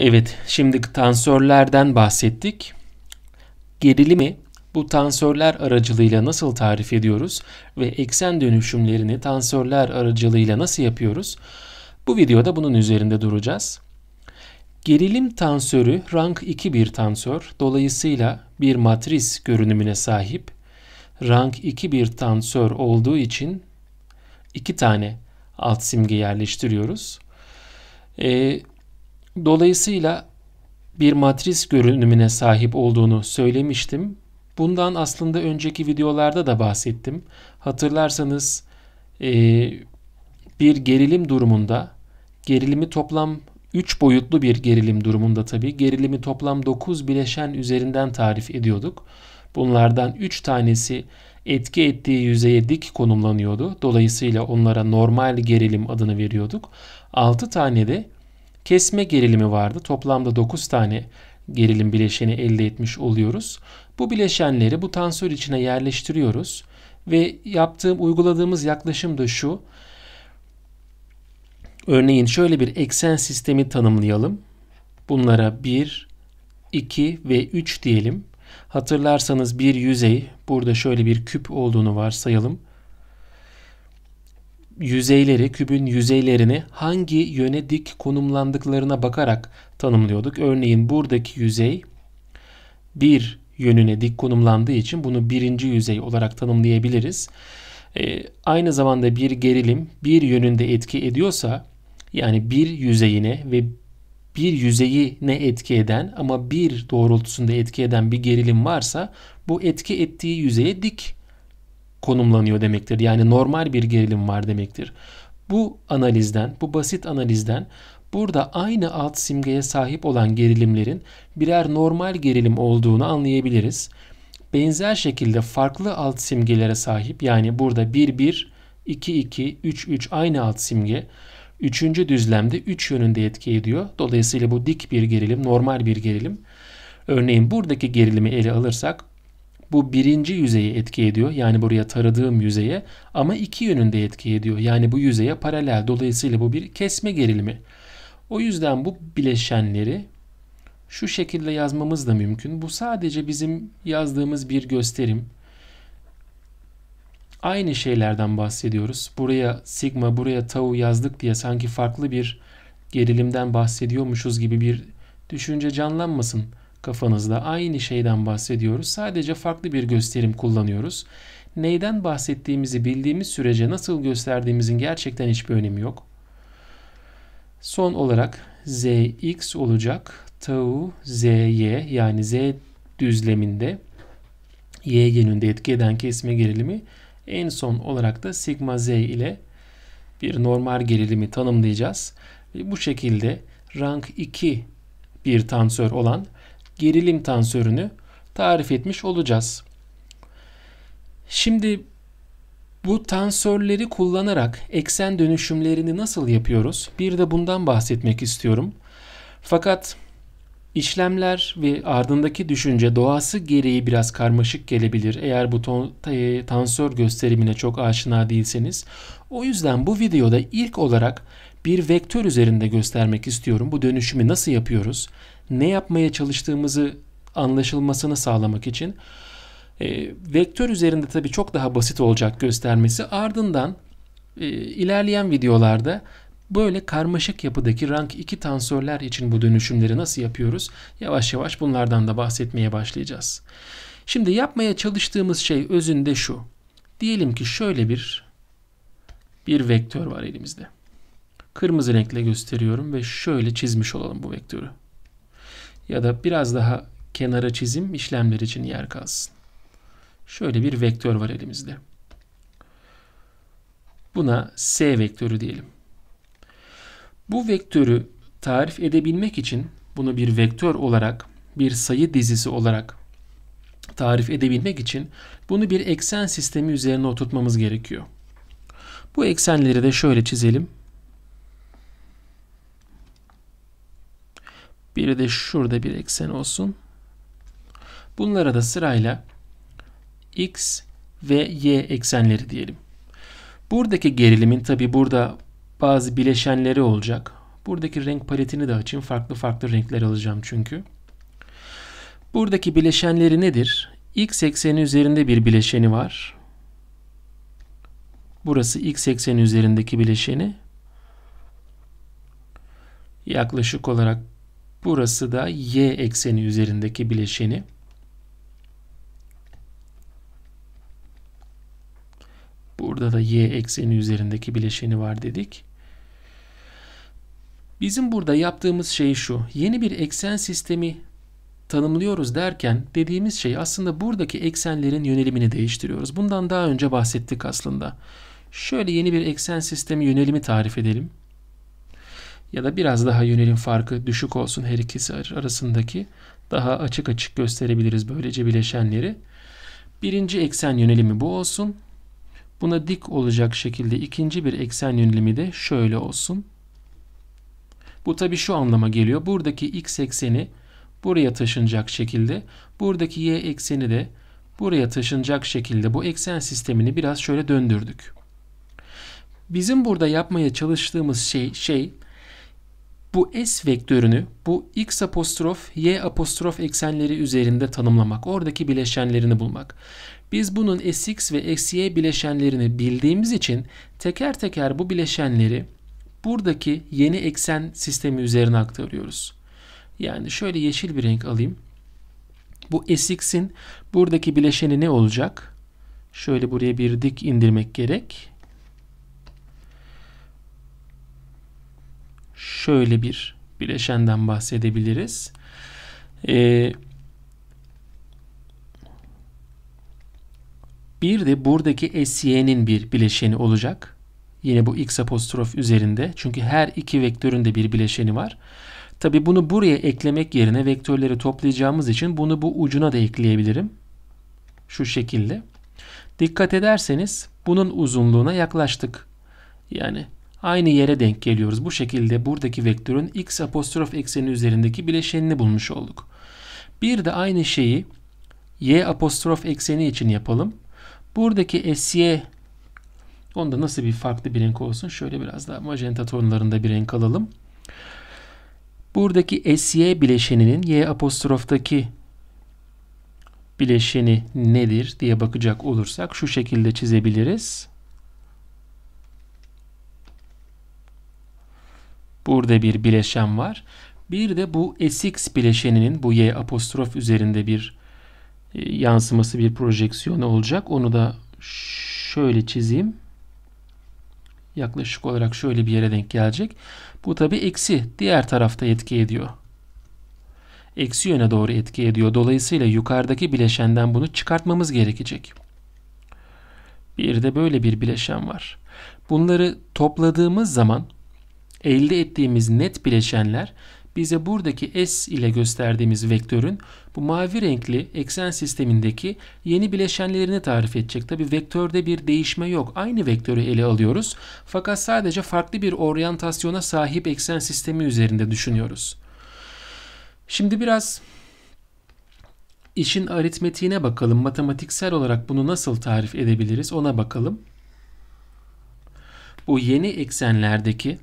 Evet, şimdi tansörlerden bahsettik. Gerilimi bu tansörler aracılığıyla nasıl tarif ediyoruz ve eksen dönüşümlerini tansörler aracılığıyla nasıl yapıyoruz? Bu videoda bunun üzerinde duracağız. Gerilim tansörü rank 2 bir tansör. Dolayısıyla bir matris görünümüne sahip. Rank 2 bir tansör olduğu için iki tane alt simge yerleştiriyoruz. Ee, Dolayısıyla bir matris görünümüne sahip olduğunu söylemiştim. Bundan aslında önceki videolarda da bahsettim. Hatırlarsanız e, bir gerilim durumunda gerilimi toplam 3 boyutlu bir gerilim durumunda tabii gerilimi toplam 9 bileşen üzerinden tarif ediyorduk. Bunlardan 3 tanesi etki ettiği yüzeye dik konumlanıyordu. Dolayısıyla onlara normal gerilim adını veriyorduk. 6 tane de kesme gerilimi vardı. Toplamda 9 tane gerilim bileşeni elde etmiş oluyoruz. Bu bileşenleri bu tansör içine yerleştiriyoruz ve yaptığım uyguladığımız yaklaşım da şu. Örneğin şöyle bir eksen sistemi tanımlayalım. Bunlara 1, 2 ve 3 diyelim. Hatırlarsanız bir yüzey burada şöyle bir küp olduğunu varsayalım yüzeyleri, kübün yüzeylerini hangi yöne dik konumlandıklarına bakarak tanımlıyorduk. Örneğin buradaki yüzey bir yönüne dik konumlandığı için bunu birinci yüzey olarak tanımlayabiliriz. E, aynı zamanda bir gerilim bir yönünde etki ediyorsa yani bir yüzeyine ve bir yüzeyi ne etki eden ama bir doğrultusunda etki eden bir gerilim varsa bu etki ettiği yüzeye dik konumlanıyor demektir. Yani normal bir gerilim var demektir. Bu analizden, bu basit analizden burada aynı alt simgeye sahip olan gerilimlerin birer normal gerilim olduğunu anlayabiliriz. Benzer şekilde farklı alt simgelere sahip yani burada 1 1 2 2 3 3 aynı alt simge üçüncü düzlemde 3 üç yönünde etki ediyor. Dolayısıyla bu dik bir gerilim, normal bir gerilim. Örneğin buradaki gerilimi ele alırsak bu birinci yüzeyi etki ediyor. Yani buraya taradığım yüzeye ama iki yönünde etki ediyor. Yani bu yüzeye paralel. Dolayısıyla bu bir kesme gerilimi. O yüzden bu bileşenleri şu şekilde yazmamız da mümkün. Bu sadece bizim yazdığımız bir gösterim. Aynı şeylerden bahsediyoruz. Buraya sigma, buraya tau yazdık diye sanki farklı bir gerilimden bahsediyormuşuz gibi bir düşünce canlanmasın kafanızda aynı şeyden bahsediyoruz. Sadece farklı bir gösterim kullanıyoruz. Neyden bahsettiğimizi bildiğimiz sürece nasıl gösterdiğimizin gerçekten hiçbir önemi yok. Son olarak zx olacak. Tau zy yani z düzleminde y yönünde etki eden kesme gerilimi en son olarak da sigma z ile bir normal gerilimi tanımlayacağız. bu şekilde rank 2 bir tansör olan gerilim tansörünü tarif etmiş olacağız. Şimdi bu tansörleri kullanarak eksen dönüşümlerini nasıl yapıyoruz? Bir de bundan bahsetmek istiyorum. Fakat işlemler ve ardındaki düşünce doğası gereği biraz karmaşık gelebilir eğer bu tansör gösterimine çok aşina değilseniz. O yüzden bu videoda ilk olarak bir vektör üzerinde göstermek istiyorum. Bu dönüşümü nasıl yapıyoruz? ne yapmaya çalıştığımızı anlaşılmasını sağlamak için e, vektör üzerinde tabii çok daha basit olacak göstermesi ardından e, ilerleyen videolarda Böyle karmaşık yapıdaki rank 2 tansörler için bu dönüşümleri nasıl yapıyoruz? Yavaş yavaş bunlardan da bahsetmeye başlayacağız. Şimdi yapmaya çalıştığımız şey özünde şu. Diyelim ki şöyle bir bir vektör var elimizde. Kırmızı renkle gösteriyorum ve şöyle çizmiş olalım bu vektörü ya da biraz daha kenara çizim işlemler için yer kalsın. Şöyle bir vektör var elimizde. Buna S vektörü diyelim. Bu vektörü tarif edebilmek için bunu bir vektör olarak, bir sayı dizisi olarak tarif edebilmek için bunu bir eksen sistemi üzerine oturtmamız gerekiyor. Bu eksenleri de şöyle çizelim. Biri de şurada bir eksen olsun. Bunlara da sırayla x ve y eksenleri diyelim. Buradaki gerilimin tabi burada bazı bileşenleri olacak. Buradaki renk paletini de açayım. Farklı farklı renkler alacağım çünkü. Buradaki bileşenleri nedir? X ekseni üzerinde bir bileşeni var. Burası x ekseni üzerindeki bileşeni. Yaklaşık olarak Burası da y ekseni üzerindeki bileşeni. Burada da y ekseni üzerindeki bileşeni var dedik. Bizim burada yaptığımız şey şu. Yeni bir eksen sistemi tanımlıyoruz derken dediğimiz şey aslında buradaki eksenlerin yönelimini değiştiriyoruz. Bundan daha önce bahsettik aslında. Şöyle yeni bir eksen sistemi yönelimi tarif edelim ya da biraz daha yönelim farkı düşük olsun her ikisi arasındaki daha açık açık gösterebiliriz böylece bileşenleri. Birinci eksen yönelimi bu olsun. Buna dik olacak şekilde ikinci bir eksen yönelimi de şöyle olsun. Bu tabi şu anlama geliyor. Buradaki x ekseni buraya taşınacak şekilde, buradaki y ekseni de buraya taşınacak şekilde bu eksen sistemini biraz şöyle döndürdük. Bizim burada yapmaya çalıştığımız şey, şey bu S vektörünü bu x apostrof y apostrof eksenleri üzerinde tanımlamak. Oradaki bileşenlerini bulmak. Biz bunun sx ve sy bileşenlerini bildiğimiz için teker teker bu bileşenleri buradaki yeni eksen sistemi üzerine aktarıyoruz. Yani şöyle yeşil bir renk alayım. Bu sx'in buradaki bileşeni ne olacak? Şöyle buraya bir dik indirmek gerek. şöyle bir bileşenden bahsedebiliriz. Ee, bir de buradaki SY'nin bir bileşeni olacak. Yine bu x apostrof üzerinde. Çünkü her iki vektörün de bir bileşeni var. Tabi bunu buraya eklemek yerine vektörleri toplayacağımız için bunu bu ucuna da ekleyebilirim. Şu şekilde. Dikkat ederseniz bunun uzunluğuna yaklaştık. Yani aynı yere denk geliyoruz. Bu şekilde buradaki vektörün x apostrof ekseni üzerindeki bileşenini bulmuş olduk. Bir de aynı şeyi y apostrof ekseni için yapalım. Buradaki sy onda nasıl bir farklı bir renk olsun? Şöyle biraz daha magenta tonlarında bir renk alalım. Buradaki sy bileşeninin y apostroftaki bileşeni nedir diye bakacak olursak şu şekilde çizebiliriz. Burada bir bileşen var. Bir de bu SX bileşeninin bu Y apostrof üzerinde bir e, yansıması bir projeksiyonu olacak. Onu da şöyle çizeyim. Yaklaşık olarak şöyle bir yere denk gelecek. Bu tabi eksi diğer tarafta etki ediyor. Eksi yöne doğru etki ediyor. Dolayısıyla yukarıdaki bileşenden bunu çıkartmamız gerekecek. Bir de böyle bir bileşen var. Bunları topladığımız zaman elde ettiğimiz net bileşenler bize buradaki S ile gösterdiğimiz vektörün bu mavi renkli eksen sistemindeki yeni bileşenlerini tarif edecek. Tabi vektörde bir değişme yok. Aynı vektörü ele alıyoruz. Fakat sadece farklı bir oryantasyona sahip eksen sistemi üzerinde düşünüyoruz. Şimdi biraz işin aritmetiğine bakalım. Matematiksel olarak bunu nasıl tarif edebiliriz ona bakalım. Bu yeni eksenlerdeki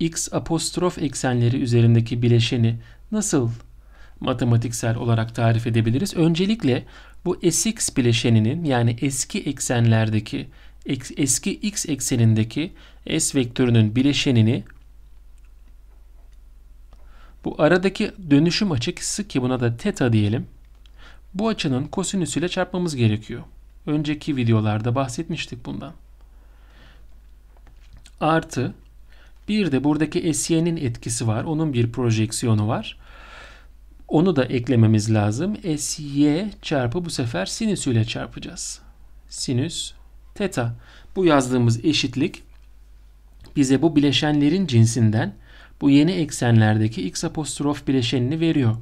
x apostrof eksenleri üzerindeki bileşeni nasıl matematiksel olarak tarif edebiliriz? Öncelikle bu sx bileşeninin yani eski eksenlerdeki eski x eksenindeki s vektörünün bileşenini bu aradaki dönüşüm açısı ki buna da teta diyelim. Bu açının kosinüsüyle çarpmamız gerekiyor. Önceki videolarda bahsetmiştik bundan. Artı bir de buradaki SY'nin etkisi var. Onun bir projeksiyonu var. Onu da eklememiz lazım. SY çarpı bu sefer sinüs ile çarpacağız. Sinüs teta. Bu yazdığımız eşitlik bize bu bileşenlerin cinsinden bu yeni eksenlerdeki x apostrof bileşenini veriyor.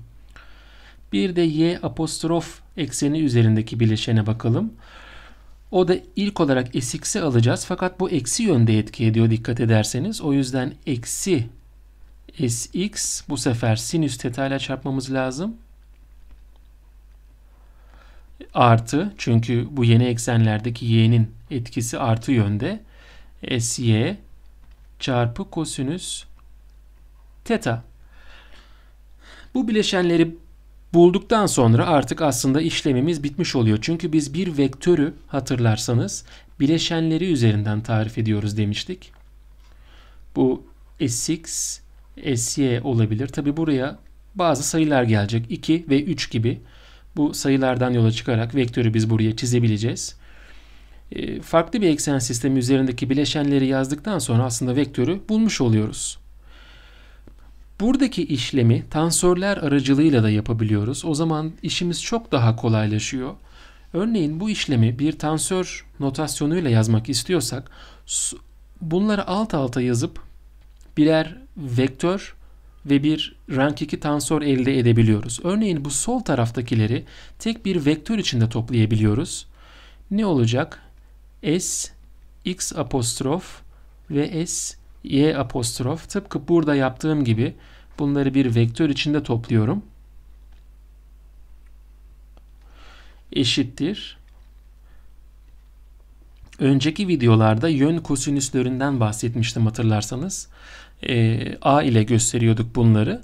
Bir de y apostrof ekseni üzerindeki bileşene bakalım. O da ilk olarak s(x)'i alacağız. Fakat bu eksi yönde etki ediyor dikkat ederseniz. O yüzden eksi sx bu sefer sinüs teta ile çarpmamız lazım. Artı çünkü bu yeni eksenlerdeki y'nin etkisi artı yönde. sy çarpı kosinüs teta. Bu bileşenleri bulduktan sonra artık aslında işlemimiz bitmiş oluyor. Çünkü biz bir vektörü hatırlarsanız bileşenleri üzerinden tarif ediyoruz demiştik. Bu Sx, Sy olabilir. Tabi buraya bazı sayılar gelecek. 2 ve 3 gibi. Bu sayılardan yola çıkarak vektörü biz buraya çizebileceğiz. Ee, farklı bir eksen sistemi üzerindeki bileşenleri yazdıktan sonra aslında vektörü bulmuş oluyoruz. Buradaki işlemi tansörler aracılığıyla da yapabiliyoruz. O zaman işimiz çok daha kolaylaşıyor. Örneğin bu işlemi bir tansör notasyonuyla yazmak istiyorsak bunları alt alta yazıp birer vektör ve bir rank 2 tansör elde edebiliyoruz. Örneğin bu sol taraftakileri tek bir vektör içinde toplayabiliyoruz. Ne olacak? S x apostrof ve S y apostrof tıpkı burada yaptığım gibi bunları bir vektör içinde topluyorum. Eşittir. Önceki videolarda yön kosinüslerinden bahsetmiştim hatırlarsanız. E, A ile gösteriyorduk bunları.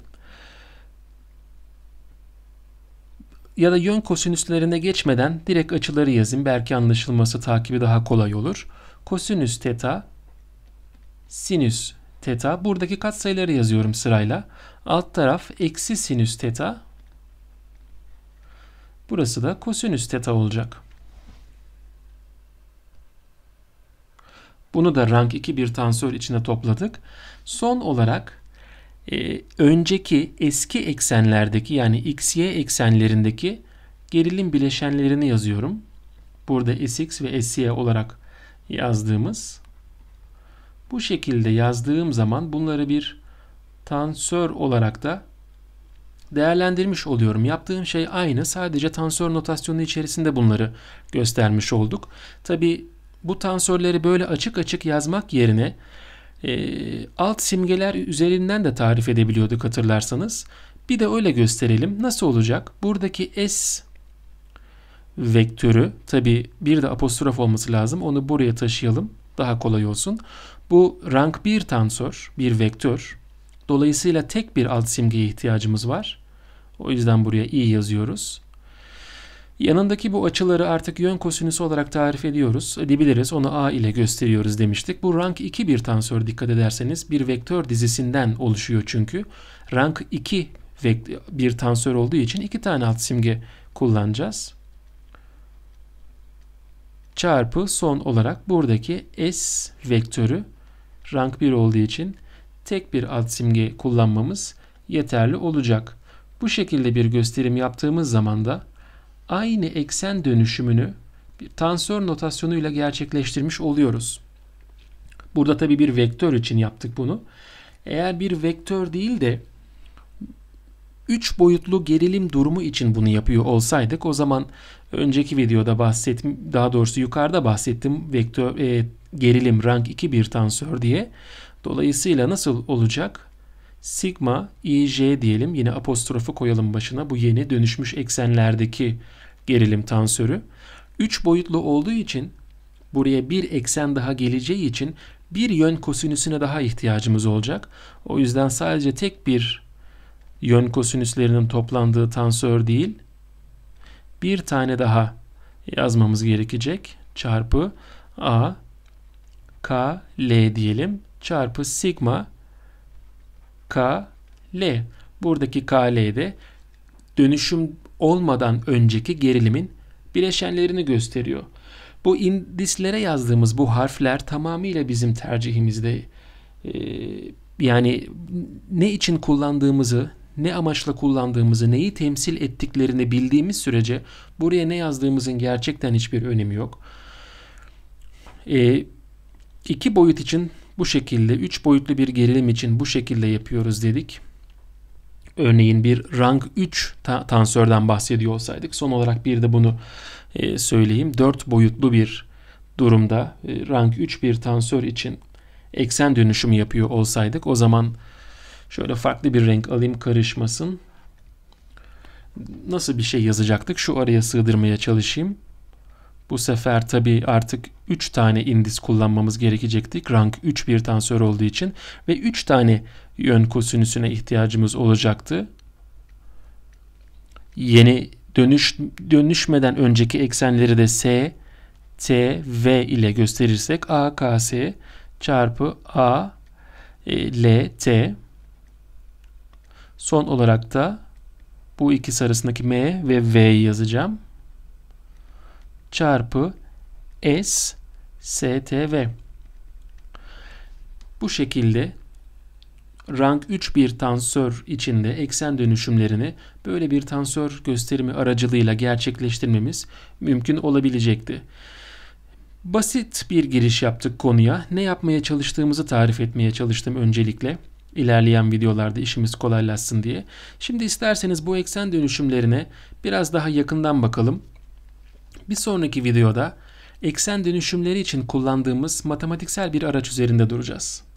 Ya da yön kosinüslerine geçmeden direkt açıları yazın. Belki anlaşılması takibi daha kolay olur. Kosinüs teta sinüs teta. Buradaki katsayıları yazıyorum sırayla. Alt taraf eksi sinüs teta. Burası da kosinüs teta olacak. Bunu da rank 2 bir tansör içine topladık. Son olarak e, önceki eski eksenlerdeki yani xy eksenlerindeki gerilim bileşenlerini yazıyorum. Burada sx ve sy olarak yazdığımız bu şekilde yazdığım zaman bunları bir tansör olarak da değerlendirmiş oluyorum. Yaptığım şey aynı. Sadece tansör notasyonu içerisinde bunları göstermiş olduk. Tabi bu tansörleri böyle açık açık yazmak yerine e, alt simgeler üzerinden de tarif edebiliyorduk hatırlarsanız. Bir de öyle gösterelim. Nasıl olacak? Buradaki S vektörü tabi bir de apostrof olması lazım. Onu buraya taşıyalım. Daha kolay olsun. Bu rank 1 tensör, bir vektör. Dolayısıyla tek bir alt simgeye ihtiyacımız var. O yüzden buraya i yazıyoruz. Yanındaki bu açıları artık yön kosinüsü olarak tarif ediyoruz. Biliriz onu a ile gösteriyoruz demiştik. Bu rank 2 bir tensör dikkat ederseniz bir vektör dizisinden oluşuyor çünkü. Rank 2 bir tensör olduğu için iki tane alt simge kullanacağız. Çarpı son olarak buradaki s vektörü rank 1 olduğu için tek bir alt simge kullanmamız yeterli olacak. Bu şekilde bir gösterim yaptığımız zaman da aynı eksen dönüşümünü bir tansör notasyonuyla gerçekleştirmiş oluyoruz. Burada tabi bir vektör için yaptık bunu. Eğer bir vektör değil de 3 boyutlu gerilim durumu için bunu yapıyor olsaydık o zaman önceki videoda bahsettim daha doğrusu yukarıda bahsettim vektör e, gerilim rank 2 bir tansör diye. Dolayısıyla nasıl olacak? Sigma IJ diyelim yine apostrofu koyalım başına bu yeni dönüşmüş eksenlerdeki gerilim tansörü. 3 boyutlu olduğu için buraya bir eksen daha geleceği için bir yön kosinüsüne daha ihtiyacımız olacak. O yüzden sadece tek bir yön kosinüslerinin toplandığı tansör değil bir tane daha yazmamız gerekecek. Çarpı A K L diyelim çarpı sigma K L. Buradaki K L de dönüşüm olmadan önceki gerilimin bileşenlerini gösteriyor. Bu indislere yazdığımız bu harfler tamamıyla bizim tercihimizde. Ee, yani ne için kullandığımızı, ne amaçla kullandığımızı, neyi temsil ettiklerini bildiğimiz sürece buraya ne yazdığımızın gerçekten hiçbir önemi yok. Ee, İki boyut için bu şekilde, üç boyutlu bir gerilim için bu şekilde yapıyoruz dedik. Örneğin bir rank 3 ta- tansörden bahsediyor olsaydık. Son olarak bir de bunu e, söyleyeyim. 4 boyutlu bir durumda e, rank 3 bir tansör için eksen dönüşümü yapıyor olsaydık o zaman şöyle farklı bir renk alayım karışmasın. Nasıl bir şey yazacaktık? Şu araya sığdırmaya çalışayım. Bu sefer tabi artık 3 tane indis kullanmamız gerekecekti. Rank 3 bir tensör olduğu için ve 3 tane yön kosinüsüne ihtiyacımız olacaktı. Yeni dönüş dönüşmeden önceki eksenleri de S, T, V ile gösterirsek AKS çarpı A e, L T son olarak da bu ikisi arasındaki M ve V yazacağım çarpı S STV. Bu şekilde rank 3 bir tansör içinde eksen dönüşümlerini böyle bir tansör gösterimi aracılığıyla gerçekleştirmemiz mümkün olabilecekti. Basit bir giriş yaptık konuya. Ne yapmaya çalıştığımızı tarif etmeye çalıştım öncelikle. İlerleyen videolarda işimiz kolaylaşsın diye. Şimdi isterseniz bu eksen dönüşümlerine biraz daha yakından bakalım. Bir sonraki videoda eksen dönüşümleri için kullandığımız matematiksel bir araç üzerinde duracağız.